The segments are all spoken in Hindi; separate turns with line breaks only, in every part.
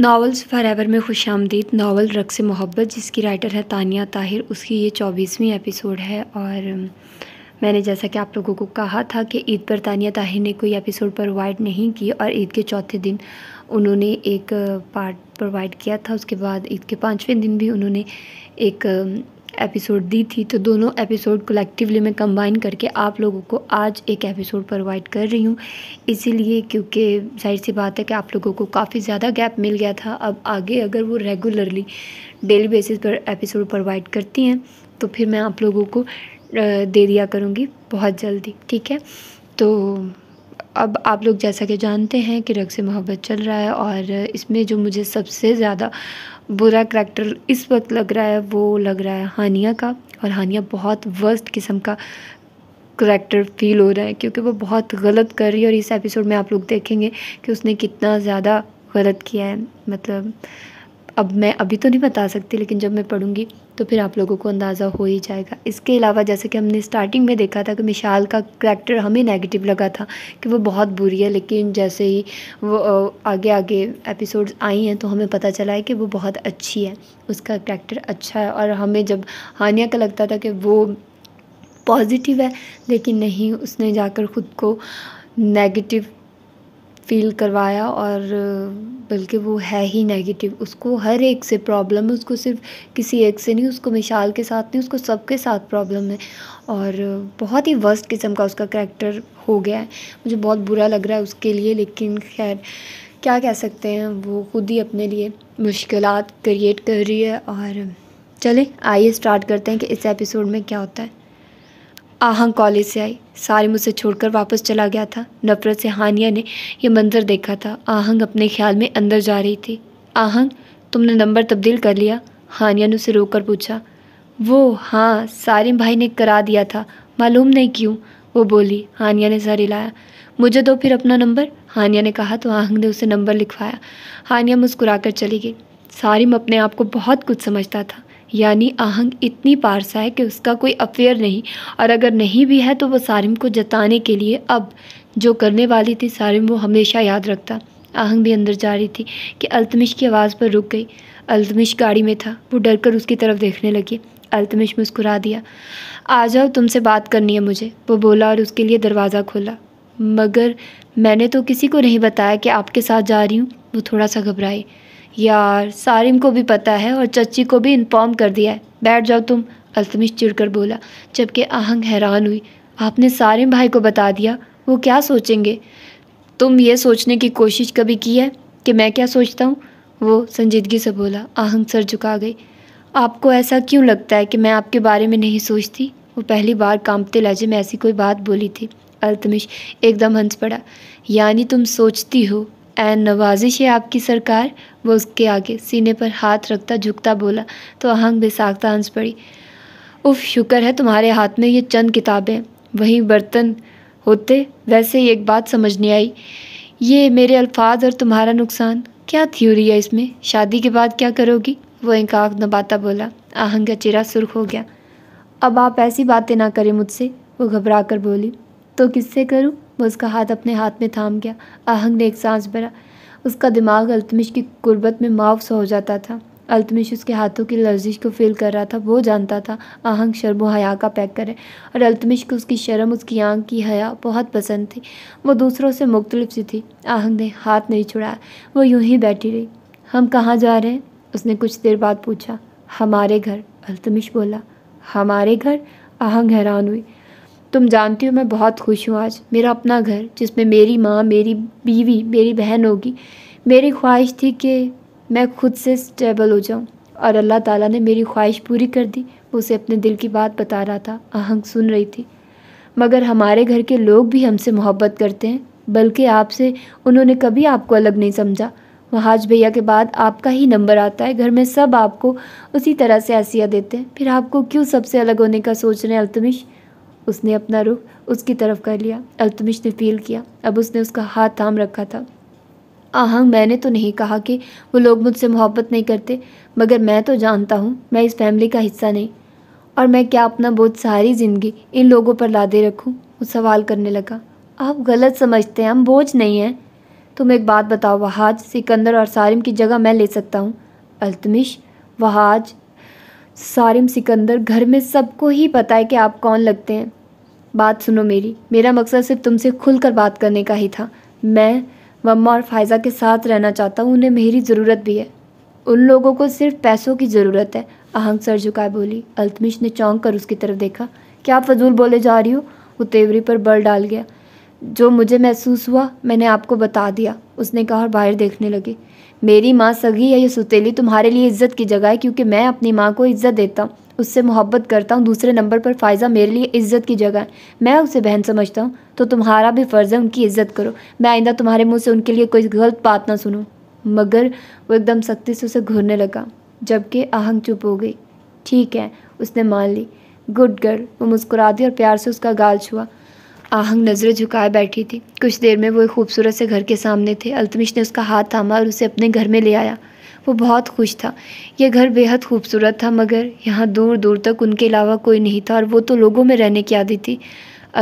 नावल्स फॉर एवर में खुश आमदीद नावल रक्स मोहब्बत जिसकी राइटर है तानिया ताहिर उसकी ये चौबीसवीं एपिसोड है और मैंने जैसा कि आप लोगों को कहा था कि ईद पर तानिया ताहिर ने कोई एपिसोड प्रोवाइड नहीं की और ईद के चौथे दिन उन्होंने एक पार्ट प्रोवाइड किया था उसके बाद ईद के पाँचवें दिन भी उन्होंने एक एपिसोड दी थी तो दोनों एपिसोड कलेक्टिवली मैं कंबाइन करके आप लोगों को आज एक एपिसोड प्रोवाइड कर रही हूँ इसीलिए क्योंकि जाहिर सी बात है कि आप लोगों को काफ़ी ज़्यादा गैप मिल गया था अब आगे अगर वो रेगुलरली डेली बेसिस पर एपिसोड प्रोवाइड करती हैं तो फिर मैं आप लोगों को दे दिया करूँगी बहुत जल्दी ठीक है तो अब आप लोग जैसा कि जानते हैं कि रग से मोहब्बत चल रहा है और इसमें जो मुझे सबसे ज़्यादा बुरा करैक्टर इस वक्त लग रहा है वो लग रहा है हानिया का और हानिया बहुत वर्स्ट किस्म का करैक्टर फील हो रहा है क्योंकि वो बहुत गलत कर रही है और इस एपिसोड में आप लोग देखेंगे कि उसने कितना ज़्यादा गलत किया है मतलब अब मैं अभी तो नहीं बता सकती लेकिन जब मैं पढ़ूँगी तो फिर आप लोगों को अंदाज़ा हो ही जाएगा इसके अलावा जैसे कि हमने स्टार्टिंग में देखा था कि मिशाल का करैक्टर हमें नेगेटिव लगा था कि वो बहुत बुरी है लेकिन जैसे ही वो आगे आगे एपिसोड्स आई हैं तो हमें पता चला है कि वो बहुत अच्छी है उसका करैक्टर अच्छा है और हमें जब हानिया का लगता था कि वो पॉजिटिव है लेकिन नहीं उसने जाकर ख़ुद को नेगेटिव फ़ील करवाया और बल्कि वो है ही नेगेटिव उसको हर एक से प्रॉब्लम है उसको सिर्फ किसी एक से नहीं उसको मिशाल के साथ नहीं उसको सबके साथ प्रॉब्लम है और बहुत ही वर्स्ट किस्म का उसका करेक्टर हो गया है मुझे बहुत बुरा लग रहा है उसके लिए लेकिन खैर क्या कह सकते हैं वो खुद ही अपने लिए मुश्किल क्रिएट कर रही है और चले आइए स्टार्ट करते हैं कि इस एपिसोड में क्या होता है आहंग कॉलेज से आई सारे मुझसे छोड़कर वापस चला गया था नफरत से हानिया ने यह मंजर देखा था आहंग अपने ख्याल में अंदर जा रही थी आहंग तुमने नंबर तब्दील कर लिया हानिया ने उसे रोक कर पूछा वो हाँ सारिम भाई ने करा दिया था मालूम नहीं क्यों वो बोली हानिया ने सर हिलाया मुझे दो फिर अपना नंबर हानिया ने कहा तो आहंग ने उसे नंबर लिखवाया हानिया मुस्कुरा कर चली गई सारिम अपने आप को बहुत कुछ समझता था यानी आहंग इतनी पारसा है कि उसका कोई अफेयर नहीं और अगर नहीं भी है तो वो सारिम को जताने के लिए अब जो करने वाली थी सारिम वो हमेशा याद रखता आहंग भी अंदर जा रही थी कि अल्तमिश की आवाज़ पर रुक गई अल्तमिश गाड़ी में था वो डर कर उसकी तरफ देखने लगी अल्तमिश मुस्कुरा दिया आ जाओ तुमसे बात करनी है मुझे वो बोला और उसके लिए दरवाज़ा खोला मगर मैंने तो किसी को नहीं बताया कि आपके साथ जा रही हूँ वो थोड़ा सा घबराई यार सारिम को भी पता है और चची को भी इन्फॉर्म कर दिया है बैठ जाओ तुम अल्तमिश चिड़कर बोला जबकि आहंग हैरान हुई आपने सारिम भाई को बता दिया वो क्या सोचेंगे तुम ये सोचने की कोशिश कभी की है कि मैं क्या सोचता हूँ वो संजीदगी से बोला आहंग सर झुका गई आपको ऐसा क्यों लगता है कि मैं आपके बारे में नहीं सोचती वो पहली बार कांपते लहजे में ऐसी कोई बात बोली थी अल्तमिश एकदम हंस पड़ा यानी तुम सोचती हो एन नवाजिश है आपकी सरकार वो उसके आगे सीने पर हाथ रखता झुकता बोला तो आहंग बेसाख्ता हंस पड़ी उफ शुक्र है तुम्हारे हाथ में ये चंद किताबें वहीं बर्तन होते वैसे ही एक बात समझ नहीं आई ये मेरे अल्फाज और तुम्हारा नुकसान क्या थ्योरी है इसमें शादी के बाद क्या करोगी वो एक आँख नबाता बोला आहंग का चेहरा सुर्ख हो गया अब आप ऐसी बातें ना करें मुझसे वो घबरा कर बोली तो किससे करूँ वह उसका हाथ अपने हाथ में थाम गया आहंग ने एक सांस भरा उसका दिमाग अल्तमिश की गुर्बत में माफ हो जाता था अल्तमिश उसके हाथों की लर्जिश को फील कर रहा था वो जानता था आहंग शर्म हया का पैक करे और अल्तमिश को उसकी शर्म उसकी आंख की हया बहुत पसंद थी वो दूसरों से मुख्तलिफ सी थी आहंग ने हाथ नहीं छुड़ाया वो यूं ही बैठी रही हम कहाँ जा रहे हैं उसने कुछ देर बाद पूछा हमारे घर अल्तमिश बोला हमारे घर आहंग हैरान हुई तुम जानती हो मैं बहुत खुश हूँ आज मेरा अपना घर जिसमें मेरी माँ मेरी बीवी मेरी बहन होगी मेरी ख्वाहिश थी कि मैं खुद से स्टेबल हो जाऊँ और अल्लाह ताला ने मेरी ख्वाहिश पूरी कर दी वो उसे अपने दिल की बात बता रहा था अहंग सुन रही थी मगर हमारे घर के लोग भी हमसे मोहब्बत करते हैं बल्कि आपसे उन्होंने कभी आपको अलग नहीं समझा महाज भैया के बाद आपका ही नंबर आता है घर में सब आपको उसी तरह से हंसिया देते हैं फिर आपको क्यों सबसे अलग होने का सोच रहे हैं अल्तमिश उसने अपना रुख उसकी तरफ कर लिया अल्तमिश ने फील किया अब उसने उसका हाथ थाम रखा था आहंग मैंने तो नहीं कहा कि वो लोग मुझसे मोहब्बत नहीं करते मगर मैं तो जानता हूँ मैं इस फैमिली का हिस्सा नहीं और मैं क्या अपना बहुत सारी ज़िंदगी इन लोगों पर लादे रखूँ वो सवाल करने लगा आप गलत समझते हैं हम बोझ नहीं हैं तुम एक बात बताओ वहाज सिकंदर और सारिम की जगह मैं ले सकता हूँ अल्तमिश वहाज सारिम सिकंदर घर में सबको ही पता है कि आप कौन लगते हैं बात सुनो मेरी मेरा मकसद सिर्फ तुमसे खुलकर बात करने का ही था मैं मम्मा और फायज़ा के साथ रहना चाहता हूँ उन्हें मेरी ज़रूरत भी है उन लोगों को सिर्फ पैसों की ज़रूरत है अहंग सर झुकाए बोली अल्तमिश ने चौंक कर उसकी तरफ देखा क्या फजूल बोले जा रही हो वो तेवरी पर बल डाल गया जो मुझे महसूस हुआ मैंने आपको बता दिया उसने कहा और बाहर देखने लगे मेरी माँ सगी है ये सुतेली तुम्हारे लिए इज्जत की जगह है क्योंकि मैं अपनी माँ को इज्जत देता हूँ उससे मोहब्बत करता हूँ दूसरे नंबर पर फ़ायज़ा मेरे लिए इज़्ज़त की जगह है मैं उसे बहन समझता हूँ तो तुम्हारा भी फ़र्ज़ है उनकी इज़्ज़त करो मैं आइंदा तुम्हारे मुँह से उनके लिए कोई गलत बात ना सुनूँ मगर वो एकदम सख्ती से उसे घूरने लगा जबकि आहंग चुप हो गई ठीक है उसने मान ली गुड गर्ल वो मुस्कुरा दी और प्यार से उसका गाल छुआ आहंग नज़रें झुकाए बैठी थी कुछ देर में वो एक खूबसूरत से घर के सामने थे अल्तमिश ने उसका हाथ थामा और उसे अपने घर में ले आया वो बहुत खुश था यह घर बेहद खूबसूरत था मगर यहाँ दूर दूर तक उनके अलावा कोई नहीं था और वो तो लोगों में रहने की आदि थी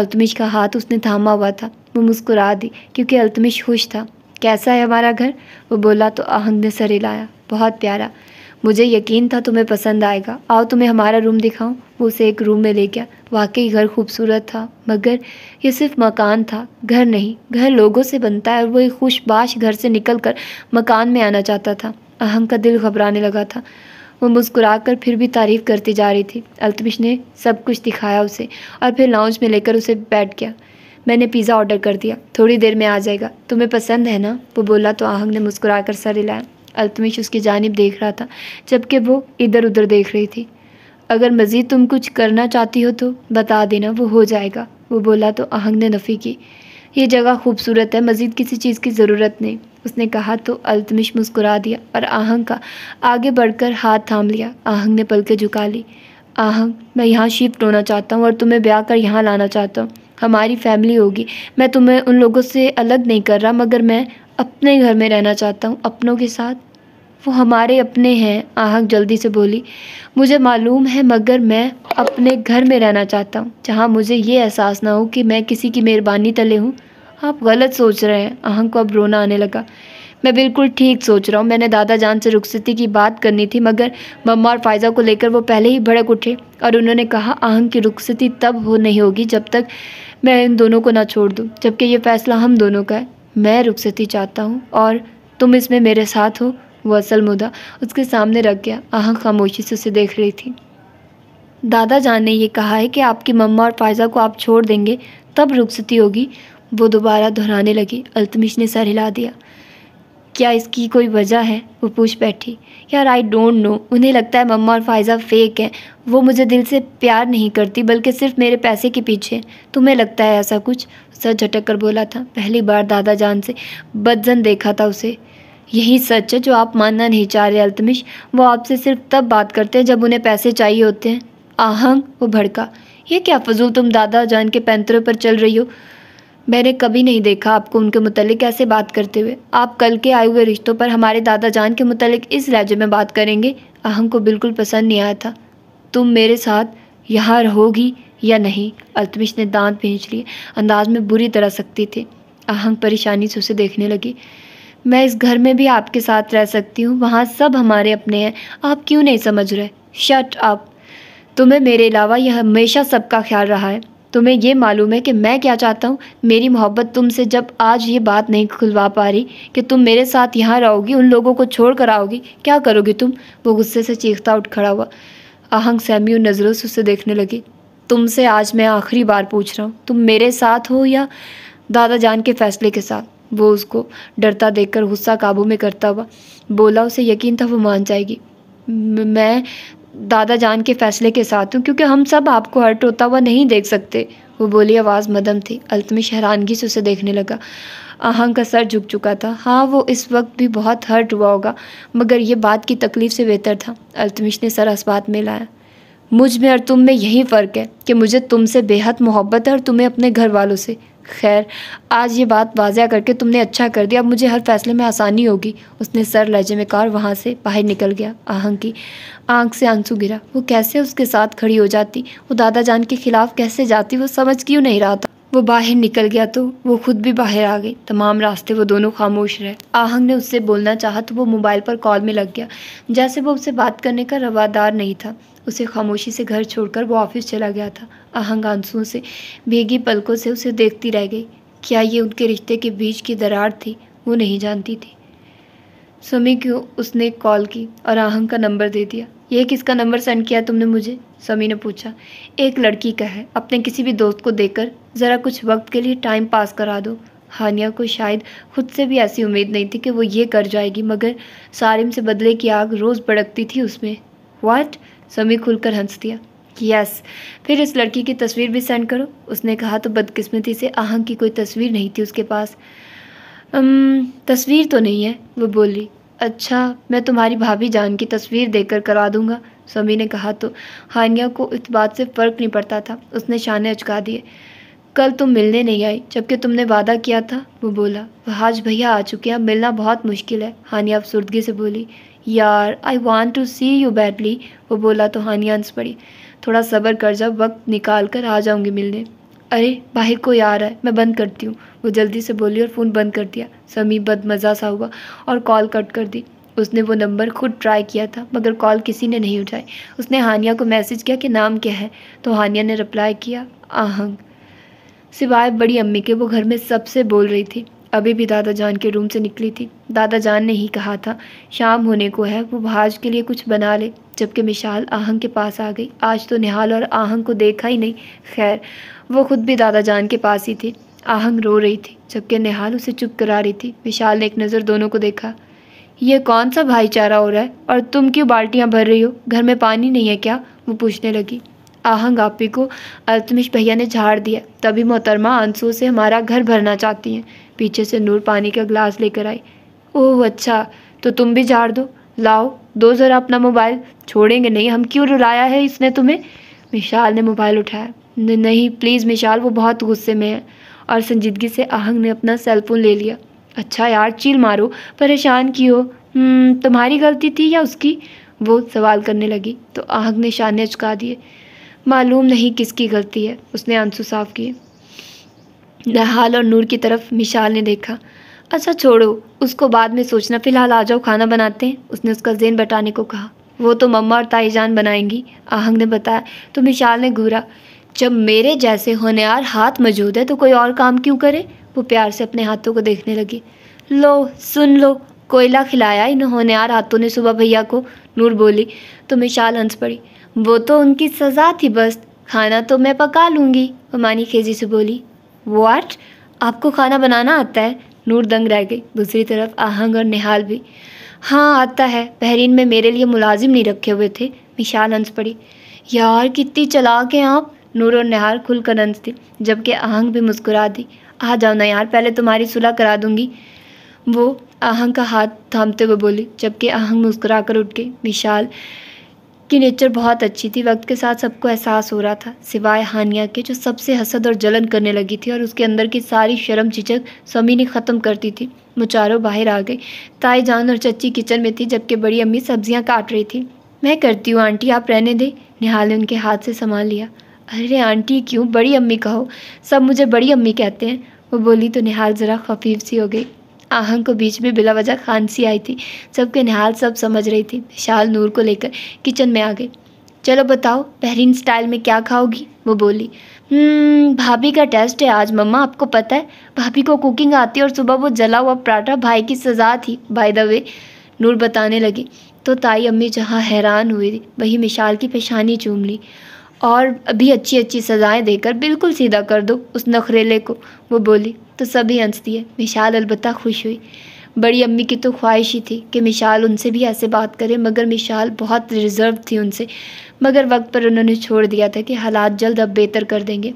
अल्तमिश का हाथ उसने थामा हुआ था वो मुस्कुरा दी क्योंकि अल्तमिश खुश था कैसा है हमारा घर वो बोला तो आहंग ने सर हिलाया बहुत प्यारा मुझे यकीन था तुम्हें पसंद आएगा आओ तुम्हें हमारा रूम दिखाऊं वो उसे एक रूम में ले गया वाकई घर खूबसूरत था मगर ये सिर्फ मकान था घर नहीं घर लोगों से बनता है और वो एक खुशबाश घर से निकल कर मकान में आना चाहता था अहम का दिल घबराने लगा था वो मुस्कुरा कर फिर भी तारीफ़ करती जा रही थी अल्तमिश ने सब कुछ दिखाया उसे और फिर लाउंज में लेकर उसे बैठ गया मैंने पिज़्ज़ा ऑर्डर कर दिया थोड़ी देर में आ जाएगा तुम्हें पसंद है ना वो बोला तो आहंग ने मुस्कुरा कर सर हिलाया अल्तमिश उसकी जानब देख रहा था जबकि वो इधर उधर देख रही थी अगर मज़ीद तुम कुछ करना चाहती हो तो बता देना वो हो जाएगा वो बोला तो आहंग ने नफ़ी की ये जगह खूबसूरत है मज़ीद किसी चीज़ की ज़रूरत नहीं उसने कहा तो अल्तमिश मुस्कुरा दिया और आहंग का आगे बढ़कर हाथ थाम लिया आहंग ने पलके झुका ली आहंग मैं यहाँ शिफ्ट होना चाहता हूँ और तुम्हें ब्याह कर यहाँ लाना चाहता हूँ हमारी फैमिली होगी मैं तुम्हें उन लोगों से अलग नहीं कर रहा मगर मैं अपने घर में रहना चाहता हूँ अपनों के साथ वो हमारे अपने हैं आहक जल्दी से बोली मुझे मालूम है मगर मैं अपने घर में रहना चाहता हूँ जहाँ मुझे ये एहसास ना हो कि मैं किसी की मेहरबानी तले हूँ आप गलत सोच रहे हैं आहक को अब रोना आने लगा मैं बिल्कुल ठीक सोच रहा हूँ मैंने दादा जान से रुखसती की बात करनी थी मगर मम्मा और फायजा को लेकर वो पहले ही भड़क उठे और उन्होंने कहा आहंग की रुखसती तब हो नहीं होगी जब तक मैं इन दोनों को ना छोड़ दूँ जबकि ये फैसला हम दोनों का है मैं रुखसती चाहता हूँ और तुम इसमें मेरे साथ हो वह असल मुद्दा उसके सामने रख गया आह खामोशी से उसे देख रही थी दादा जान ने यह कहा है कि आपकी मम्मा और फायजा को आप छोड़ देंगे तब रुखसती होगी वो दोबारा दोहराने लगी अल्तमिश ने सर हिला दिया क्या इसकी कोई वजह है वो पूछ बैठी यार आई डोंट नो उन्हें लगता है मम्मा और फायज़ा फेक है वो मुझे दिल से प्यार नहीं करती बल्कि सिर्फ मेरे पैसे के पीछे तुम्हें लगता है ऐसा कुछ सर झटक कर बोला था पहली बार दादा जान से बदजन देखा था उसे यही सच है जो आप मानना नहीं चाह रहे अल्तमिश वो आपसे सिर्फ तब बात करते हैं जब उन्हें पैसे चाहिए होते हैं आहंग वो भड़का ये क्या फजूल तुम दादा जान के पैंतरों पर चल रही हो मैंने कभी नहीं देखा आपको उनके मुतलिक ऐसे बात करते हुए आप कल के आए हुए रिश्तों पर हमारे दादा जान के मुतलिक इस लहजे में बात करेंगे अहम को बिल्कुल पसंद नहीं आया था तुम मेरे साथ यहाँ रहोगी या नहीं अल्तमिश ने दांत भेज लिए अंदाज में बुरी तरह सकती थी अहंग परेशानी से उसे देखने लगी मैं इस घर में भी आपके साथ रह सकती हूँ वहाँ सब हमारे अपने हैं आप क्यों नहीं समझ रहे शट आप तुम्हें मेरे अलावा यह हमेशा सबका ख्याल रहा है तुम्हें यह मालूम है कि मैं क्या चाहता हूँ मेरी मोहब्बत तुमसे जब आज ये बात नहीं खुलवा पा रही कि तुम मेरे साथ यहाँ रहोगी उन लोगों को छोड़ कर आओगी क्या करोगी तुम वो गुस्से से चीखता उठ खड़ा हुआ आहंग सहमी उन नज़रों से उसे देखने लगी तुमसे आज मैं आखिरी बार पूछ रहा हूँ तुम मेरे साथ हो या दादा जान के फैसले के साथ वो उसको डरता देखकर गुस्सा काबू में करता हुआ बोला उसे यकीन था वो मान जाएगी मैं दादा जान के फ़ैसले के साथ हूँ क्योंकि हम सब आपको हर्ट होता हुआ नहीं देख सकते वो बोली आवाज़ मदम थी अल्तमिश हैरानगी से उसे देखने लगा आहंग का सर झुक चुका था हाँ वो इस वक्त भी बहुत हर्ट हुआ होगा मगर ये बात की तकलीफ़ से बेहतर था अल्तमिश ने सर असबात में लाया मुझ में और तुम में यही फ़र्क है कि मुझे तुमसे बेहद मोहब्बत है और तुम्हें अपने घर वालों से खैर आज ये बात वाजिया करके तुमने अच्छा कर दिया अब मुझे हर फैसले में आसानी होगी उसने सर लहजे में कहा वहाँ से बाहर निकल गया आहंग की आंख से आंसू गिरा वो कैसे उसके साथ खड़ी हो जाती वो दादा जान के खिलाफ कैसे जाती वो समझ क्यों नहीं रहा था वो बाहर निकल गया तो वो खुद भी बाहर आ गई तमाम रास्ते वो दोनों खामोश रहे आहंग ने उससे बोलना चाहा तो वो मोबाइल पर कॉल में लग गया जैसे वो उससे बात करने का रवादार नहीं था उसे खामोशी से घर छोड़कर वो ऑफिस चला गया था आहंग आंसुओं से भीगी पलकों से उसे देखती रह गई क्या ये उनके रिश्ते के बीच की दरार थी वो नहीं जानती थी समी को उसने कॉल की और आहंग का नंबर दे दिया ये किसका नंबर सेंड किया तुमने मुझे समी ने पूछा एक लड़की का है अपने किसी भी दोस्त को देकर ज़रा कुछ वक्त के लिए टाइम पास करा दो हानिया को शायद खुद से भी ऐसी उम्मीद नहीं थी कि वो ये कर जाएगी मगर सारिम से बदले की आग रोज़ भड़कती थी उसमें वाट समी खुलकर हंस दिया यस फिर इस लड़की की तस्वीर भी सेंड करो उसने कहा तो बदकिस्मती से आहंग की कोई तस्वीर नहीं थी उसके पास अम, तस्वीर तो नहीं है वो बोली अच्छा मैं तुम्हारी भाभी जान की तस्वीर देकर करवा दूंगा समी ने कहा तो हानिया को इस बात से फ़र्क नहीं पड़ता था उसने शाने अचका दिए कल तुम मिलने नहीं आई जबकि तुमने वादा किया था वो बोला वहाज भैया आ चुके हैं मिलना बहुत मुश्किल है हानिया अफसरदगी से बोली यार I want to see you badly वो बोला तो हानिया हंस पड़ी थोड़ा सब्र कर जा वक्त निकाल कर आ जाऊँगी मिलने अरे भाई कोई आ रहा है मैं बंद करती हूँ वो जल्दी से बोली और फ़ोन बंद कर दिया समी बदमज़ा सा हुआ और कॉल कट कर दी उसने वो नंबर खुद ट्राई किया था मगर कॉल किसी ने नहीं उठाई उसने हानिया को मैसेज किया कि नाम क्या है तो हानिया ने रिप्लाई किया आहंग सिवाय बड़ी अम्मी के वो घर में सबसे बोल रही थी अभी भी दादा जान के रूम से निकली थी दादा जान ने ही कहा था शाम होने को है वो भाज के लिए कुछ बना ले जबकि मिशाल आहंग के पास आ गई आज तो निहाल और आहंग को देखा ही नहीं खैर वो खुद भी दादा जान के पास ही थी आहंग रो रही थी जबकि निहाल उसे चुप करा रही थी विशाल ने एक नज़र दोनों को देखा ये कौन सा भाईचारा हो रहा है और तुम क्यों बाल्टियाँ भर रही हो घर में पानी नहीं है क्या वो पूछने लगी आहंग आपी को अल्तमिश भैया ने झाड़ दिया तभी मोहतरमा आंसू से हमारा घर भरना चाहती हैं पीछे से नूर पानी का ग्लास लेकर आई ओह अच्छा तो तुम भी झाड़ दो लाओ दो ज़रा अपना मोबाइल छोड़ेंगे नहीं हम क्यों रुलाया है इसने तुम्हें मिशाल ने मोबाइल उठाया नहीं प्लीज़ मिशाल वो बहुत गुस्से में है और संजीदगी से आहंग ने अपना सेलफोन ले लिया अच्छा यार चील मारो परेशान की हो हम्म, तुम्हारी गलती थी या उसकी वो सवाल करने लगी तो आहंग ने शान्य चुका दिए मालूम नहीं किसकी गलती है उसने आंसू साफ किए नहाल और नूर की तरफ मिशाल ने देखा अच्छा छोड़ो उसको बाद में सोचना फ़िलहाल आ जाओ खाना बनाते हैं उसने उसका जेन बटाने को कहा वो तो मम्मा और ताईजान बनाएंगी आहंग ने बताया तो मिशाल ने घूरा जब मेरे जैसे होनहार हाथ मौजूद है तो कोई और काम क्यों करे वो प्यार से अपने हाथों को देखने लगी लो सुन लो कोयला खिलाया इन होनहार हाथों ने सुबह भैया को नूर बोली तो मिशाल हंस पड़ी वो तो उनकी सज़ा थी बस खाना तो मैं पका लूँगी मानी खेजी से बोली वाट आपको खाना बनाना आता है नूर दंग रह गई दूसरी तरफ आहंग और निहाल भी हाँ आता है बहरीन में मेरे लिए मुलाजिम नहीं रखे हुए थे मिशाल हंस पड़ी यार कितनी चला के आप नूर और निहाल खुलकर हंस दी जबकि आहंग भी मुस्कुरा दी आ जाओ ना यार पहले तुम्हारी सुलह करा दूंगी वो आहंग का हाथ थामते हुए बोली जबकि आहंग मुस्कुरा कर उठ गई विशाल की नेचर बहुत अच्छी थी वक्त के साथ सबको एहसास हो रहा था सिवाय हानिया के जो सबसे हसद और जलन करने लगी थी और उसके अंदर की सारी शर्म चिचक स्वामी ने ख़त्म कर दी थी मुचारों बाहर आ गई ताई जान और चच्ची किचन में थी जबकि बड़ी अम्मी सब्जियां काट रही थी मैं करती हूँ आंटी आप रहने दें निहाल ने उनके हाथ से संभाल लिया अरे आंटी क्यों बड़ी अम्मी कहो सब मुझे बड़ी अम्मी कहते हैं वो बोली तो निहाल ज़रा खफीफ सी हो गई आहंग को बीच में बिला वजह खांसी आई थी सबके निहाल सब समझ रही थी विशाल नूर को लेकर किचन में आ गई चलो बताओ बहरीन स्टाइल में क्या खाओगी वो बोली हम्म, भाभी का टेस्ट है आज मम्मा आपको पता है भाभी को कुकिंग आती है और सुबह वो जला हुआ पराठा भाई की सजा थी बाय द वे नूर बताने लगी तो ताई अम्मी जहाँ हैरान हुई वही मिशाल की पेशानी चूम ली और अभी अच्छी अच्छी सज़ाएं देकर बिल्कुल सीधा कर दो उस नखरेले को वो बोली तो सभी हंस दिए मिशाल अलबत्ता खुश हुई बड़ी अम्मी की तो ख्वाहिश ही थी कि मिशाल उनसे भी ऐसे बात करे मगर मिशाल बहुत रिजर्व थी उनसे मगर वक्त पर उन्होंने छोड़ दिया था कि हालात जल्द अब बेहतर कर देंगे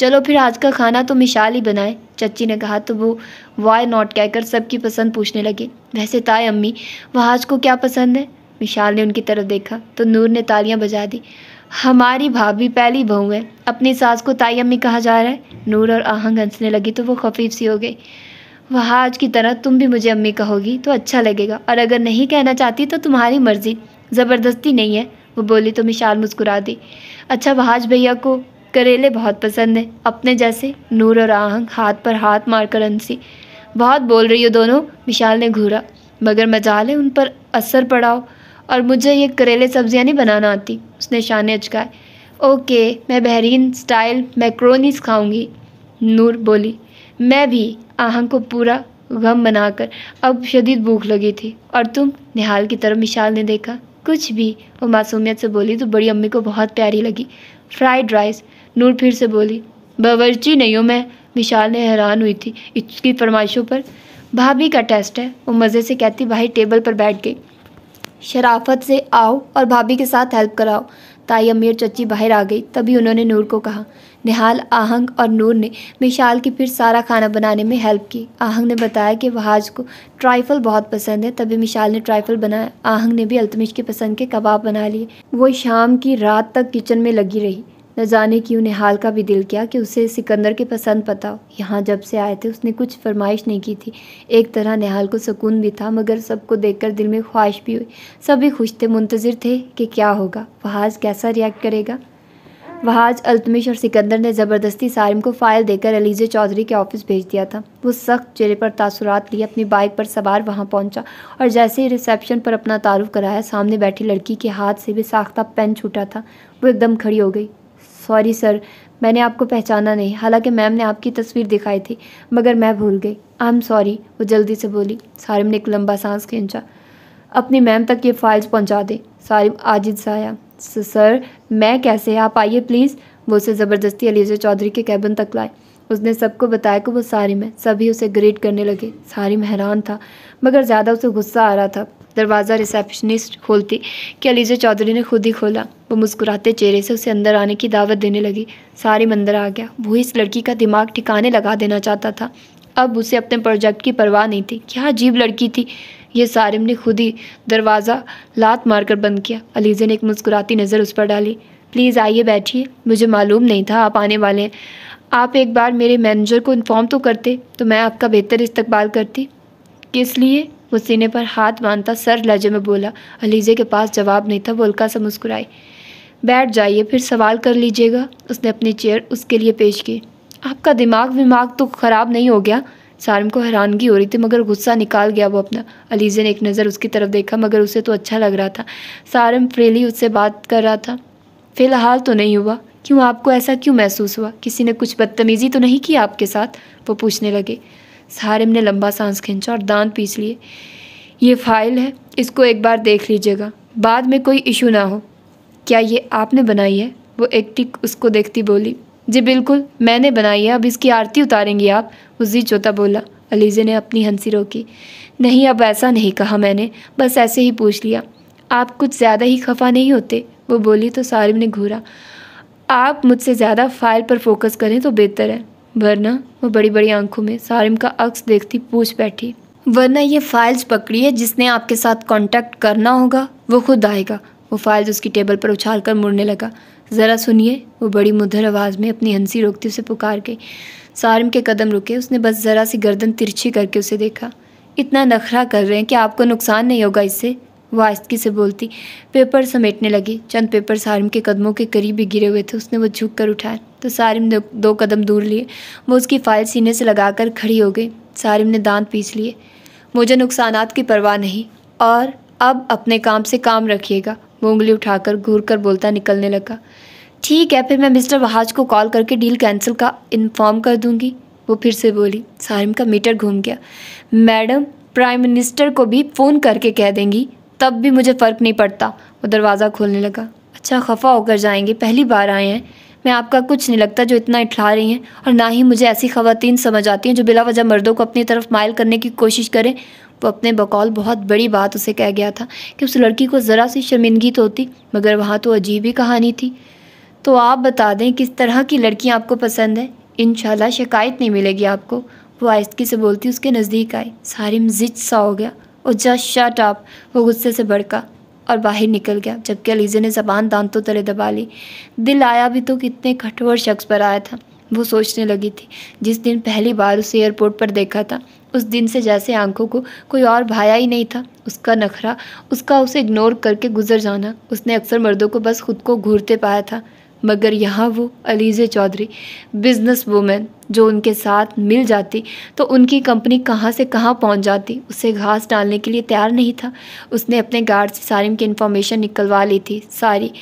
चलो फिर आज का खाना तो मिशाल ही बनाए चच्ची ने कहा तो वो वाई नॉट कहकर सबकी पसंद पूछने लगे वैसे ताए अम्मी वह आज को क्या पसंद है मिशाल ने उनकी तरफ देखा तो नूर ने तालियां बजा दी हमारी भाभी पहली बहू है अपनी सास को ताई अम्मी कहा जा रहा है नूर और आहंग हंसने लगी तो वो खफीफ सी हो गई वह आज की तरह तुम भी मुझे अम्मी कहोगी तो अच्छा लगेगा और अगर नहीं कहना चाहती तो तुम्हारी मर्ज़ी ज़बरदस्ती नहीं है वो बोली तो मिशाल मुस्कुरा दी अच्छा वहाज भैया को करेले बहुत पसंद हैं अपने जैसे नूर और आहंग हाथ पर हाथ मारकर अंसी बहुत बोल रही हो दोनों मिशाल ने घूरा मगर मजाल है उन पर असर पड़ाओ और मुझे ये करेले सब्ज़ियाँ नहीं बनाना आती उसने शाने अचकाए ओके मैं बहरीन स्टाइल मैक्रोनीस खाऊंगी नूर बोली मैं भी आहंग को पूरा गम बनाकर अब शदीद भूख लगी थी और तुम निहाल की तरफ मिशाल ने देखा कुछ भी वो मासूमियत से बोली तो बड़ी अम्मी को बहुत प्यारी लगी फ्राइड राइस नूर फिर से बोली बावरची नहीं हूँ मैं मिशाल ने हैरान हुई थी इसकी फरमाइशों पर भाभी का टेस्ट है वो मज़े से कहती भाई टेबल पर बैठ गई शराफत से आओ और भाभी के साथ हेल्प कराओ ताई अमीर चची बाहर आ गई तभी उन्होंने नूर को कहा निहाल आहंग और नूर ने मिशाल की फिर सारा खाना बनाने में हेल्प की आहंग ने बताया कि वहाज को ट्राइफल बहुत पसंद है तभी मिशाल ने ट्राइफल बनाया आहंग ने भी अल्तमिश की पसंद के कबाब बना लिए वो शाम की रात तक किचन में लगी रही न जाने उन्हें निहाल का भी दिल किया कि उसे सिकंदर के पसंद पता हो यहाँ जब से आए थे उसने कुछ फरमाइश नहीं की थी एक तरह निहाल को सुकून भी था मगर सबको देखकर दिल में ख्वाहिश भी हुई सभी खुश थे मुंतज़र थे कि क्या होगा वहाज कैसा रिएक्ट करेगा वहाज अल्तमिश और सिकंदर ने ज़बरदस्ती सारिम को फ़ाइल देकर अलीजे चौधरी के ऑफिस भेज दिया था वो सख्त चेहरे पर तासुरात लिए अपनी बाइक पर सवार वहाँ पहुँचा और जैसे ही रिसेप्शन पर अपना तारुफ कराया सामने बैठी लड़की के हाथ से भी साख्ता पेन छूटा था वो एकदम खड़ी हो गई सॉरी सर मैंने आपको पहचाना नहीं हालांकि मैम ने आपकी तस्वीर दिखाई थी मगर मैं भूल गई आई एम सॉरी वो जल्दी से बोली सारिम ने एक लंबा सांस खींचा अपनी मैम तक ये फाइल्स पहुंचा दे सारिम आजिद से आया सर मैं कैसे आप आइए प्लीज़ वो उसे ज़बरदस्ती अलीजा चौधरी के कैबिन तक लाए उसने सबको बताया कि वो सारिम है सभी उसे ग्रेट करने लगे सारिम हैरान था मगर ज़्यादा उसे गुस्सा आ रहा था दरवाज़ा रिसेप्शनिस्ट खोलती कि अलीजा चौधरी ने खुद ही खोला वो मुस्कुराते चेहरे से उसे अंदर आने की दावत देने लगी सारी मंदिर आ गया वो इस लड़की का दिमाग ठिकाने लगा देना चाहता था अब उसे अपने प्रोजेक्ट की परवाह नहीं थी क्या अजीब लड़की थी ये सारिम ने खुद ही दरवाज़ा लात मारकर बंद किया अलीजा ने एक मुस्कुराती नज़र उस पर डाली प्लीज़ आइए बैठिए मुझे मालूम नहीं था आप आने वाले हैं आप एक बार मेरे मैनेजर को इन्फॉर्म तो करते तो मैं आपका बेहतर इस्तकबाल करती किस लिए वो सीने पर हाथ बांधता सर लहजे में बोला अलीजे के पास जवाब नहीं था वो हल्का सा मुस्कुराई बैठ जाइए फिर सवाल कर लीजिएगा उसने अपनी चेयर उसके लिए पेश की आपका दिमाग विमाग तो ख़राब नहीं हो गया सारम को हैरानगी हो रही थी मगर गुस्सा निकाल गया वो अपना अलीजे ने एक नज़र उसकी तरफ देखा मगर उसे तो अच्छा लग रहा था सारम फ्रीली उससे बात कर रहा था फ़िलहाल तो नहीं हुआ क्यों आपको ऐसा क्यों महसूस हुआ किसी ने कुछ बदतमीज़ी तो नहीं की आपके साथ वो पूछने लगे सारिम ने लंबा सांस खींचा और दांत पीस लिए ये फाइल है इसको एक बार देख लीजिएगा बाद में कोई इशू ना हो क्या ये आपने बनाई है वो एक टिक उसको देखती बोली जी बिल्कुल मैंने बनाई है अब इसकी आरती उतारेंगी आप उसी चौथा बोला अलीजे ने अपनी हंसी रोकी नहीं अब ऐसा नहीं कहा मैंने बस ऐसे ही पूछ लिया आप कुछ ज़्यादा ही खफा नहीं होते वो बोली तो सारिम ने घूरा आप मुझसे ज़्यादा फाइल पर फोकस करें तो बेहतर है वरना वो बड़ी बड़ी आंखों में सारिम का अक्स देखती पूछ बैठी वरना ये फाइल्स पकड़ी है जिसने आपके साथ कांटेक्ट करना होगा वो खुद आएगा वो फाइल्स उसकी टेबल पर उछाल कर मुड़ने लगा ज़रा सुनिए वो बड़ी मुधर आवाज़ में अपनी हंसी रोकती उसे पुकार गई सारिम के कदम रुके उसने बस ज़रा सी गर्दन तिरछी करके उसे देखा इतना नखरा कर रहे हैं कि आपको नुकसान नहीं होगा इससे वह आस्तगी से बोलती पेपर समेटने लगी चंद पेपर सारिम के कदमों के करीब ही गिरे हुए थे उसने वो झुक कर उठाया तो सारिम ने दो कदम दूर लिए वो उसकी फाइल सीने से लगाकर खड़ी हो गई सारिम ने दांत पीस लिए मुझे नुकसान की परवाह नहीं और अब अपने काम से काम रखिएगा वो उंगली उठाकर घूर कर बोलता निकलने लगा ठीक है फिर मैं मिस्टर वहाज को कॉल करके डील कैंसिल का इन्फॉर्म कर दूंगी वो फिर से बोली सारिम का मीटर घूम गया मैडम प्राइम मिनिस्टर को भी फ़ोन करके कह देंगी तब भी मुझे फ़र्क नहीं पड़ता वो दरवाज़ा खोलने लगा अच्छा खफा होकर जाएंगे पहली बार आए हैं मैं आपका कुछ नहीं लगता जो इतना इठला रही हैं और ना ही मुझे ऐसी खवतिन समझ आती हैं जो बिला वजह मर्दों को अपनी तरफ मायल करने की कोशिश करें वो अपने बकौल बहुत बड़ी बात उसे कह गया था कि उस लड़की को ज़रा सी शर्मिंदगी तो होती मगर वहाँ तो अजीब ही कहानी थी तो आप बता दें किस तरह की लड़कियाँ आपको पसंद हैं इन शिकायत नहीं मिलेगी आपको वो आयस्तगी से बोलती उसके नज़दीक आई सारी मज़िद सा हो गया और जस्ट शट अप वो गुस्से से भड़का और बाहर निकल गया जबकि अलीजे ने जबान दांतों तले दबा ली दिल आया भी तो कितने कठोर शख्स पर आया था वो सोचने लगी थी जिस दिन पहली बार उसे एयरपोर्ट पर देखा था उस दिन से जैसे आंखों को कोई और भाया ही नहीं था उसका नखरा उसका उसे इग्नोर करके गुजर जाना उसने अक्सर मर्दों को बस खुद को घूरते पाया था मगर यहाँ वो अलीज़े चौधरी बिजनेस वूमेन जो उनके साथ मिल जाती तो उनकी कंपनी कहाँ से कहाँ पहुँच जाती उसे घास डालने के लिए तैयार नहीं था उसने अपने गार्ड से सारिम की इन्फॉर्मेशन निकलवा ली थी सारी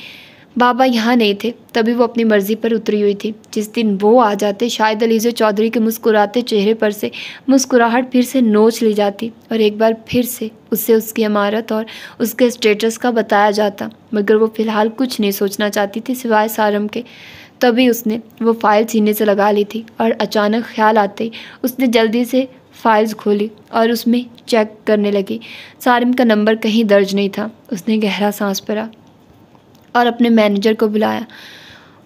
बाबा यहाँ नहीं थे तभी वो अपनी मर्ज़ी पर उतरी हुई थी जिस दिन वो आ जाते शायद अलीज़ो चौधरी के मुस्कुराते चेहरे पर से मुस्कुराहट फिर से नोच ली जाती और एक बार फिर से उससे उसकी इमारत और उसके स्टेटस का बताया जाता मगर वो फ़िलहाल कुछ नहीं सोचना चाहती थी सिवाय सारम के तभी उसने वो फाइल सीने से लगा ली थी और अचानक ख्याल आते ही उसने जल्दी से फाइल्स खोली और उसमें चेक करने लगी सारिम का नंबर कहीं दर्ज नहीं था उसने गहरा सांस भरा और अपने मैनेजर को बुलाया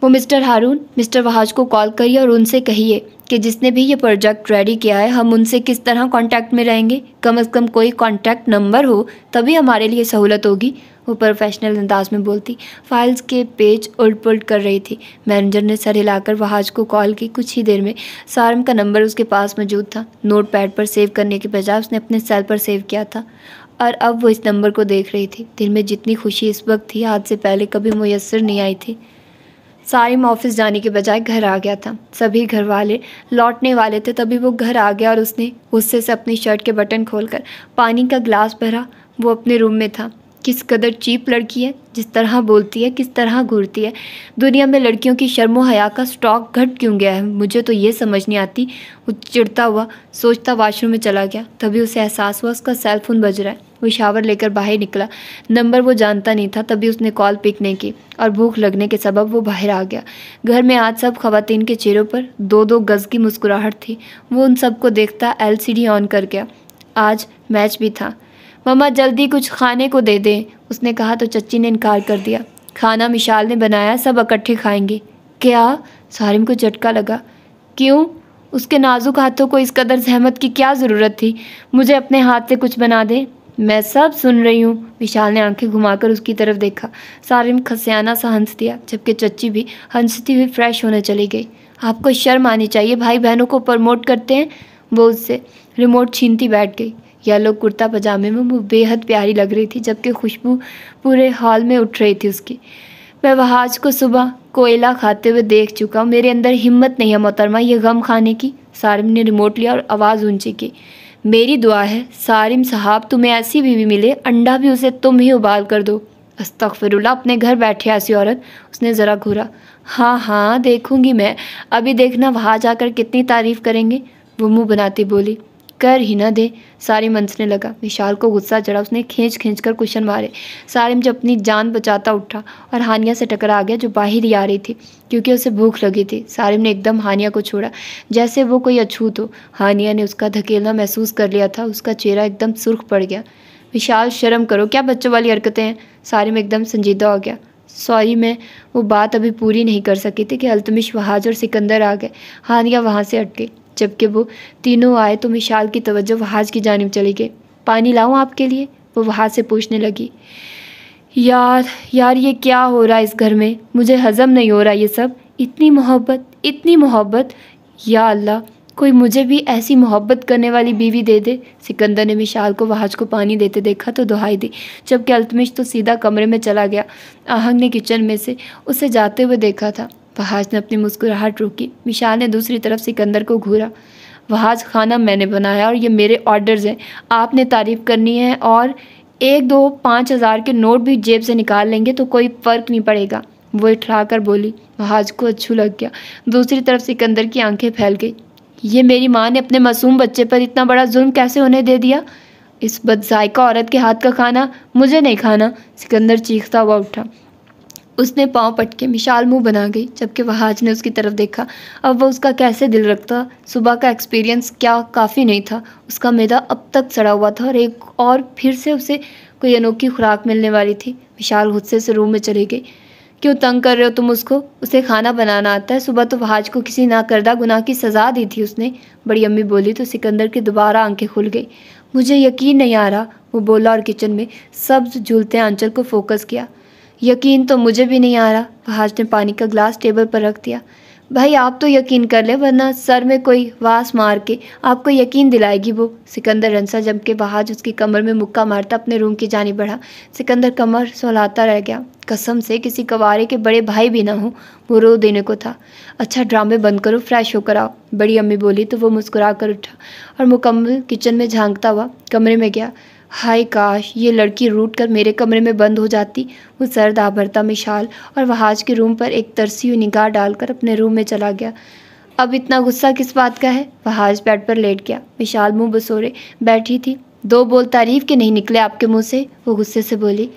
वो मिस्टर हारून मिस्टर वहाज को कॉल करिए और उनसे कहिए कि जिसने भी ये प्रोजेक्ट रेडी किया है हम उनसे किस तरह कांटेक्ट में रहेंगे कम अज़ कम कोई कांटेक्ट नंबर हो तभी हमारे लिए सहूलत होगी वो प्रोफेशनल अंदाज में बोलती फाइल्स के पेज उल्ट पुलट कर रही थी मैनेजर ने सर हिलाकर वहाज को कॉल की कुछ ही देर में सारम का नंबर उसके पास मौजूद था नोट पैड पर सेव करने के बजाय उसने अपने सेल पर सेव किया था और अब वो इस नंबर को देख रही थी दिल में जितनी खुशी इस वक्त थी आज से पहले कभी मैसर नहीं आई थी सारिम ऑफिस जाने के बजाय घर आ गया था सभी घर वाले लौटने वाले थे तभी वो घर आ गया और उसने गुस्से से अपनी शर्ट के बटन खोलकर पानी का ग्लास भरा वो अपने रूम में था किस कदर चीप लड़की है जिस तरह बोलती है किस तरह घूरती है दुनिया में लड़कियों की शर्म हया का स्टॉक घट क्यों गया है मुझे तो ये समझ नहीं आती वो चिड़ता हुआ सोचता वाशरूम में चला गया तभी उसे एहसास हुआ उसका सेल फोन बज रहा है वो शावर लेकर बाहर निकला नंबर वो जानता नहीं था तभी उसने कॉल पिक नहीं की और भूख लगने के सबब वो बाहर आ गया घर में आज सब खवतिन के चेहरों पर दो दो गज़ की मुस्कुराहट थी वो उन सबको देखता एल ऑन कर गया आज मैच भी था मम्मा जल्दी कुछ खाने को दे दें उसने कहा तो चच्ची ने इनकार कर दिया खाना मिशाल ने बनाया सब इकट्ठे खाएंगे क्या सारिम को झटका लगा क्यों उसके नाजुक हाथों को इस कदर सहमत की क्या ज़रूरत थी मुझे अपने हाथ से कुछ बना दे मैं सब सुन रही हूँ विशाल ने आंखें घुमाकर उसकी तरफ देखा सारिम खसियाना सा हंस दिया जबकि चच्ची भी हंसती हुई फ्रेश होने चली गई आपको शर्म आनी चाहिए भाई बहनों को प्रमोट करते हैं वो उससे रिमोट छीनती बैठ गई येलो कुर्ता पजामे में वो बेहद प्यारी लग रही थी जबकि खुशबू पूरे हॉल में उठ रही थी उसकी मैं वहाज को सुबह कोयला खाते हुए देख चुका हूँ मेरे अंदर हिम्मत नहीं है मोहतरमा ये गम खाने की सारिम ने रिमोट लिया और आवाज़ ऊंची की मेरी दुआ है सारिम साहब तुम्हें ऐसी बीवी मिले अंडा भी उसे तुम ही उबाल कर दो अस्तफरुल्ला अपने घर बैठे ऐसी औरत उसने ज़रा घूरा हाँ हाँ देखूँगी मैं अभी देखना वहाँ जाकर कितनी तारीफ़ करेंगे वो मुँह बनाती बोली कर ही न दे सारे मनसने लगा विशाल को गुस्सा चढ़ा उसने खींच खींच कर कुशन मारे सारिम जब अपनी जान बचाता उठा और हानिया से टकरा गया जो बाहर ही आ रही थी क्योंकि उसे भूख लगी थी सारिम ने एकदम हानिया को छोड़ा जैसे वो कोई अछूत हो हानिया ने उसका धकेलना महसूस कर लिया था उसका चेहरा एकदम सुर्ख पड़ गया विशाल शर्म करो क्या बच्चों वाली हरकतें हैं सारिम एकदम संजीदा हो गया सॉरी मैं वो बात अभी पूरी नहीं कर सकी थी कि अल्तमिश वहाज और सिकंदर आ गए हानिया वहाँ से हट गई जबकि वो तीनों आए तो मिशाल की तवज्जो वहाज की जानब चली गई पानी लाऊं आपके लिए वो वहाज से पूछने लगी यार यार ये क्या हो रहा है इस घर में मुझे हज़म नहीं हो रहा ये सब इतनी मोहब्बत इतनी मोहब्बत या अल्लाह कोई मुझे भी ऐसी मोहब्बत करने वाली बीवी दे दे सिकंदर ने मिशाल को वहाज को पानी देते देखा तो दुहाई दी जबकि अल्तमिश तो सीधा कमरे में चला गया आहंग ने किचन में से उसे जाते हुए देखा था फहाज ने अपनी मुस्कुराहट रोकी मिशाल ने दूसरी तरफ सिकंदर को घूरा वहाज़ खाना मैंने बनाया और ये मेरे ऑर्डर्स हैं आपने तारीफ़ करनी है और एक दो पाँच हज़ार के नोट भी जेब से निकाल लेंगे तो कोई फ़र्क नहीं पड़ेगा वो इठला कर बोली वहाज को अच्छू लग गया दूसरी तरफ सिकंदर की आंखें फैल गई ये मेरी माँ ने अपने मासूम बच्चे पर इतना बड़ा जुल्म कैसे उन्हें दे दिया इस बदजायका औरत के हाथ का खाना मुझे नहीं खाना सिकंदर चीखता हुआ उठा उसने पाँव पटके मिशाल मुंह बना गई जबकि वहाज ने उसकी तरफ देखा अब वह उसका कैसे दिल रखता सुबह का एक्सपीरियंस क्या काफ़ी नहीं था उसका मैदा अब तक सड़ा हुआ था और एक और फिर से उसे कोई अनोखी खुराक मिलने वाली थी विशाल गुस्से से रूम में चली गई क्यों तंग कर रहे हो तुम उसको उसे खाना बनाना आता है सुबह तो वहाज को किसी ना करदा गुनाह की सज़ा दी थी उसने बड़ी अम्मी बोली तो सिकंदर की दोबारा आंखें खुल गई मुझे यकीन नहीं आ रहा वो बोला और किचन में सब्ज झूलते आंचल को फोकस किया यकीन तो मुझे भी नहीं आ रहा फहाज ने पानी का ग्लास टेबल पर रख दिया भाई आप तो यकीन कर ले वरना सर में कोई वास मार के आपको यकीन दिलाएगी वो सिकंदर रंसा जम के बहाज उसकी कमर में मुक्का मारता अपने रूम की जानी बढ़ा सिकंदर कमर सोलाता रह गया कसम से किसी कवारे के बड़े भाई भी ना हो वो रो देने को था अच्छा ड्रामे बंद करो फ्रेश होकर आओ बड़ी अम्मी बोली तो वो मुस्कुरा कर उठा और मुकम्मल किचन में झांकता हुआ कमरे में गया हाय काश ये लड़की रूट कर मेरे कमरे में बंद हो जाती वो सर्द आभरता मिशाल और वहाज के रूम पर एक तरसी हुई निगाह डालकर अपने रूम में चला गया अब इतना गुस्सा किस बात का है वहाज बेड पर लेट गया मिशाल मुंह बसोरे बैठी थी दो बोल तारीफ के नहीं निकले आपके मुंह से वो गुस्से से बोली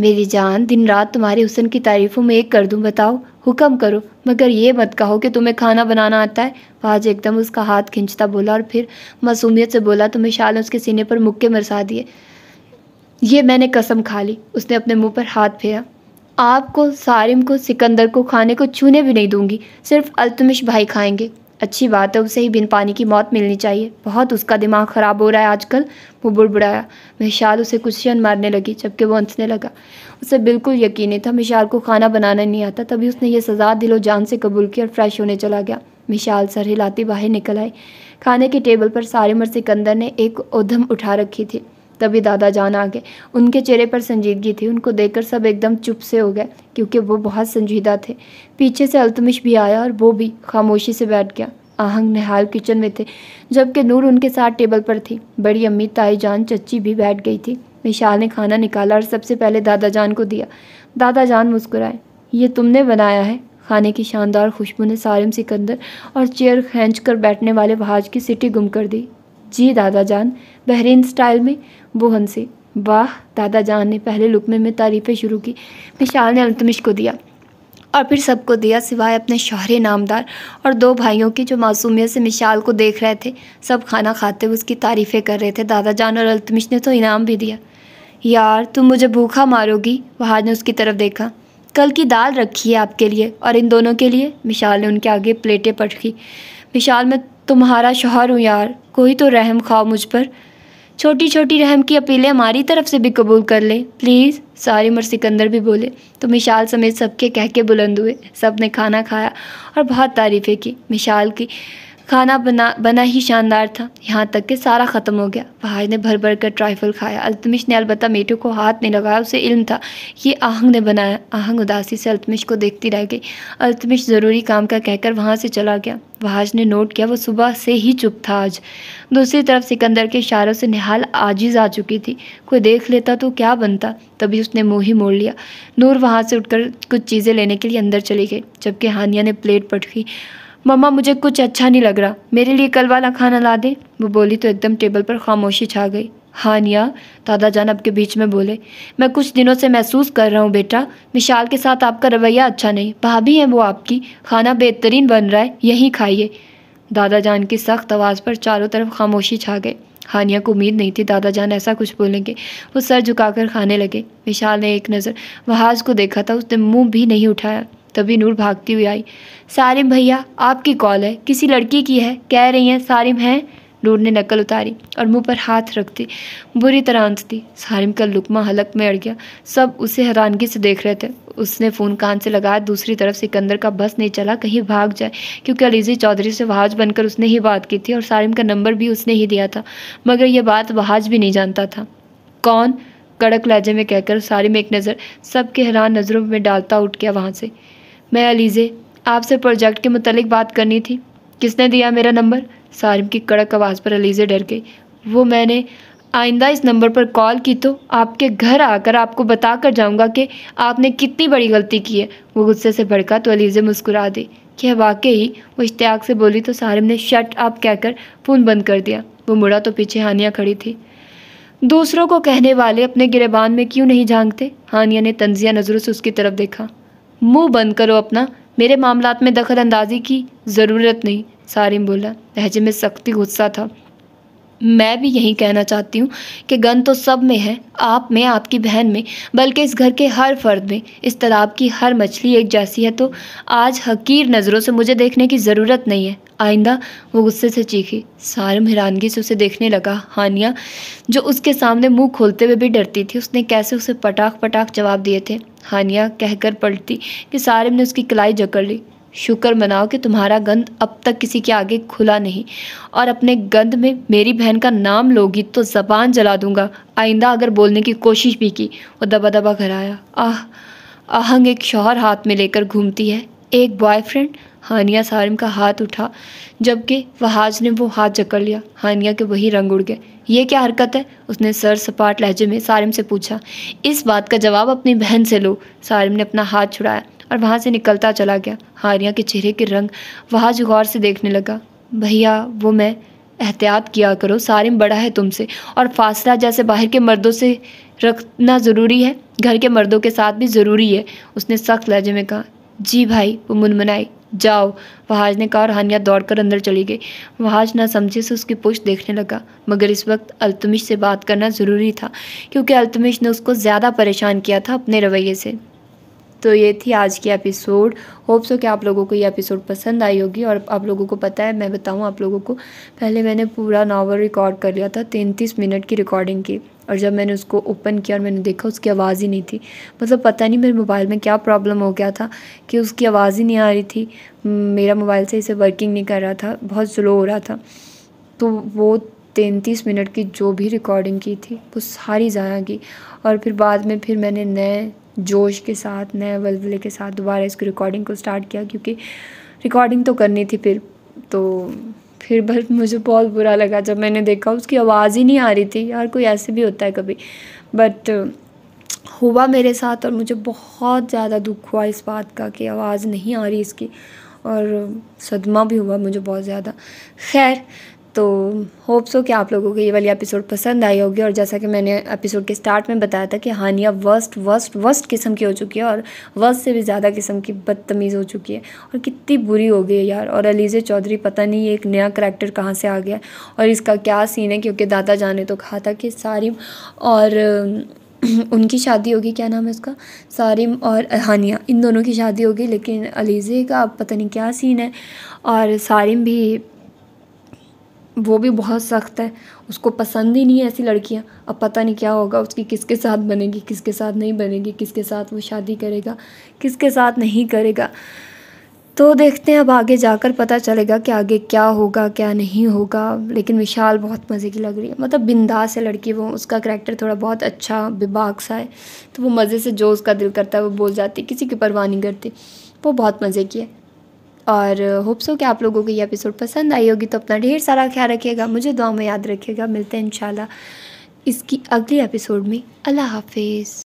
मेरी जान दिन रात तुम्हारे हुसन की तारीफ़ों में एक कर दूँ बताओ हुक्म करो मगर ये मत कहो कि तुम्हें खाना बनाना आता है फाज एकदम उसका हाथ खींचता बोला और फिर मासूमियत से बोला तुम्हें शाल उसके सीने पर मुक्के मरसा दिए ये मैंने कसम खा ली उसने अपने मुंह पर हाथ फेरा आपको सारिम को सिकंदर को खाने को छूने भी नहीं दूंगी सिर्फ अल्तमिश भाई खाएंगे अच्छी बात है उसे ही बिन पानी की मौत मिलनी चाहिए बहुत उसका दिमाग ख़राब हो रहा है आजकल वो बुड़बुड़ाया मिशाल उसे कुशन मारने लगी जबकि वो हंसने लगा उसे बिल्कुल यकीन नहीं था मिशाल को खाना बनाना नहीं आता तभी उसने ये सज़ा दिलो जान से कबूल की और फ्रेश होने चला गया मिशाल सर हिलाती बाहर निकल आई खाने के टेबल पर सारे मर सिकंदर ने एक उधम उठा रखी थी तभी दादा जान आ गए उनके चेहरे पर संजीदगी थी उनको देखकर सब एकदम चुप से हो गए क्योंकि वो बहुत संजीदा थे पीछे से अल्तमिश भी आया और वो भी खामोशी से बैठ गया आहंग निहाल किचन में थे जबकि नूर उनके साथ टेबल पर थी बड़ी अम्मी ताई जान चच्ची भी बैठ गई थी विशाल ने खाना निकाला और सबसे पहले दादा जान को दिया दादा जान मुस्कुराए ये तुमने बनाया है खाने की शानदार खुशबू ने सारिम सिकंदर और चेयर खींच कर बैठने वाले वहाज की सिटी गुम कर दी जी दादा जान बहरीन स्टाइल में वो हंसे वाह दादा जान ने पहले लुकमे में तारीफ़ें शुरू की मिशाल ने अल्तमिश को दिया और फिर सबको दिया सिवाय अपने शहरे नामदार और दो भाइयों की जो मासूमियत से मिशाल को देख रहे थे सब खाना खाते हुए उसकी तारीफ़ें कर रहे थे दादा जान और अल्तमिश ने तो इनाम भी दिया यार तुम मुझे भूखा मारोगी वहाज ने उसकी तरफ देखा कल की दाल रखी है आपके लिए और इन दोनों के लिए मिशाल ने उनके आगे प्लेटें पटकी मिशाल मैं तुम्हारा शोहर हूँ यार कोई तो रहम खाओ मुझ पर छोटी छोटी रहम की अपीलें हमारी तरफ से भी कबूल कर ले प्लीज़ सारी उम्र सिकंदर भी बोले तो मिशाल समेत सबके कह के बुलंद हुए सब ने खाना खाया और बहुत तारीफ़ें की मिशाल की खाना बना बना ही शानदार था यहाँ तक कि सारा ख़त्म हो गया भाई ने भर भर कर ट्राइफल खाया अल्तमिश ने अलबत् मीठू को हाथ नहीं लगाया उसे इल्म था ये आहंग ने बनाया आहंग उदासी से अल्तमिश को देखती रह गई अल्तमिश ज़रूरी काम का कहकर वहाँ से चला गया वहाज ने नोट किया वो सुबह से ही चुप था आज दूसरी तरफ सिकंदर के इशारों से निहाल आजीज आ चुकी थी कोई देख लेता तो क्या बनता तभी उसने मुँह ही मोड़ लिया नूर वहाँ से उठकर कुछ चीज़ें लेने के लिए अंदर चली गई जबकि हानिया ने प्लेट पटकी मम्मा मुझे कुछ अच्छा नहीं लग रहा मेरे लिए कल वाला खाना ला दे वो बोली तो एकदम टेबल पर खामोशी छा गई हाँ निया दादा जान आपके बीच में बोले मैं कुछ दिनों से महसूस कर रहा हूँ बेटा मिशाल के साथ आपका रवैया अच्छा नहीं भाभी हैं वो आपकी खाना बेहतरीन बन रहा है यहीं खाइए दादा जान की सख्त आवाज़ पर चारों तरफ खामोशी छा गए हानिया को उम्मीद नहीं थी दादा जान ऐसा कुछ बोलेंगे वो सर झुकाकर खाने लगे विशाल ने एक नज़र वहाज को देखा था उसने मुंह भी नहीं उठाया तभी नूर भागती हुई आई सारिम भैया आपकी कॉल है किसी लड़की की है कह रही हैं सारिम हैं नूर ने नकल उतारी और मुंह पर हाथ रखती बुरी तरह आंसती सारिम का लुकमा हलक में अड़ गया सब उसे हैरानगी से देख रहे थे उसने फ़ोन कान से लगाया दूसरी तरफ सिकंदर का बस नहीं चला कहीं भाग जाए क्योंकि अलीजी चौधरी से वहाज बनकर उसने ही बात की थी और सारिम का नंबर भी उसने ही दिया था मगर यह बात वहाज भी नहीं जानता था कौन कड़क लहजे में कहकर सारिम एक नज़र सबके हैरान नज़रों में डालता उठ गया वहाँ से मैं अलीज़े आपसे प्रोजेक्ट के मतलब बात करनी थी किसने दिया मेरा नंबर सारिम की कड़क आवाज़ पर अलीज़े डर गई वो मैंने आइंदा इस नंबर पर कॉल की तो आपके घर आकर आपको बता कर जाऊँगा कि आपने कितनी बड़ी गलती की है वो गुस्से से भड़का तो अलीज़े मुस्कुरा दी क्या वाकई वो इश्तियाक से बोली तो सारिम ने शट आप कहकर फ़ोन बंद कर दिया वो मुड़ा तो पीछे हानिया खड़ी थी दूसरों को कहने वाले अपने गिरेबान में क्यों नहीं झांकते हानिया ने तंजिया नज़रों से उसकी तरफ देखा मुंह बंद करो अपना मेरे मामला में दखल अंदाजी की ज़रूरत नहीं सारिम बोला लहजे में सख्ती गुस्सा था मैं भी यही कहना चाहती हूँ कि गन तो सब में है आप में आपकी बहन में बल्कि इस घर के हर फर्द में इस तालाब की हर मछली एक जैसी है तो आज हकीर नज़रों से मुझे देखने की ज़रूरत नहीं है आइंदा वो गुस्से से चीखी सारम हैरानगी से उसे देखने लगा हानिया जो उसके सामने मुंह खोलते हुए भी डरती थी उसने कैसे उसे पटाख पटाख जवाब दिए थे हानिया कहकर पलटती कि सारम ने उसकी कलाई जकड़ ली शुक्र मनाओ कि तुम्हारा गंध अब तक किसी के आगे खुला नहीं और अपने गंध में मेरी बहन का नाम लोगी तो ज़बान जला दूंगा आइंदा अगर बोलने की कोशिश भी की वो दबा दबा घर आया आह आहंग एक शौहर हाथ में लेकर घूमती है एक बॉयफ्रेंड हानिया सारिम का हाथ उठा जबकि वहाज ने वो हाथ जकड़ लिया हानिया के वही रंग उड़ गए ये क्या हरकत है उसने सर सपाट लहजे में सारिम से पूछा इस बात का जवाब अपनी बहन से लो सारिम ने अपना हाथ छुड़ाया और वहाँ से निकलता चला गया हारिया के चेहरे के रंग वहाज गौर से देखने लगा भैया वो मैं एहतियात किया करो सारिम बड़ा है तुमसे और फासला जैसे बाहर के मर्दों से रखना ज़रूरी है घर के मर्दों के साथ भी ज़रूरी है उसने सख्त लहजे में कहा जी भाई वो मुनमनाई जाओ वहाज ने कहा और हानिया दौड़कर अंदर चली गई वहाज ना समझे से उसकी पुष्ट देखने लगा मगर इस वक्त अल्तमिश से बात करना ज़रूरी था क्योंकि अल्तमिश ने उसको ज़्यादा परेशान किया था अपने रवैये से तो ये थी आज की एपिसोड होप सो कि आप लोगों को ये एपिसोड पसंद आई होगी और आप लोगों को पता है मैं बताऊँ आप लोगों को पहले मैंने पूरा नावल रिकॉर्ड कर लिया था तैंतीस मिनट की रिकॉर्डिंग की और जब मैंने उसको ओपन किया और मैंने देखा उसकी आवाज़ ही नहीं थी मतलब पता नहीं मेरे मोबाइल में क्या प्रॉब्लम हो गया था कि उसकी आवाज़ ही नहीं आ रही थी मेरा मोबाइल से इसे वर्किंग नहीं कर रहा था बहुत स्लो हो रहा था तो वो तैंतीस मिनट की जो भी रिकॉर्डिंग की थी वो सारी जाएगी की और फिर बाद में फिर मैंने नए जोश के साथ नए वलवले के साथ दोबारा इसको रिकॉर्डिंग को स्टार्ट किया क्योंकि रिकॉर्डिंग तो करनी थी फिर तो फिर बस मुझे बहुत बुरा लगा जब मैंने देखा उसकी आवाज़ ही नहीं आ रही थी यार कोई ऐसे भी होता है कभी बट हुआ मेरे साथ और मुझे बहुत ज़्यादा दुख हुआ इस बात का कि आवाज़ नहीं आ रही इसकी और सदमा भी हुआ मुझे बहुत ज़्यादा खैर तो होप सो कि आप लोगों को ये वाली एपिसोड पसंद आई होगी और जैसा कि मैंने एपिसोड के स्टार्ट में बताया था कि हानिया वर्स्ट वर्स्ट वर्स्ट किस्म की हो चुकी है और वर्स्ट से भी ज़्यादा किस्म की बदतमीज़ हो चुकी है और कितनी बुरी हो गई है यार और अलीज़े चौधरी पता नहीं एक नया करेक्टर कहाँ से आ गया और इसका क्या सीन है क्योंकि दादा जान ने तो कहा था कि सारी और उनकी शादी होगी क्या नाम है उसका सारिम और हानिया इन दोनों की शादी होगी लेकिन अलीज़े का पता नहीं क्या सीन है और सारिम भी वो भी बहुत सख्त है उसको पसंद ही नहीं है ऐसी लड़कियाँ अब पता नहीं क्या होगा उसकी किसके साथ बनेगी किसके साथ नहीं बनेगी किसके साथ वो शादी करेगा किसके साथ नहीं करेगा तो देखते हैं अब आगे जाकर पता चलेगा कि आगे क्या होगा क्या नहीं होगा लेकिन विशाल बहुत मज़े की लग रही है मतलब बिंदास है लड़की वो उसका करैक्टर थोड़ा बहुत अच्छा बेबाक सा है तो वो मज़े से जो उसका दिल करता है वो बोल जाती किसी की परवाह नहीं करती वो बहुत मज़े की है और होप सो कि आप लोगों को ये एपिसोड पसंद आई होगी तो अपना ढेर सारा ख्याल रखिएगा मुझे दुआ में याद रखिएगा मिलते हैं इंशाल्लाह इसकी अगले एपिसोड में अल्लाह हाफिज़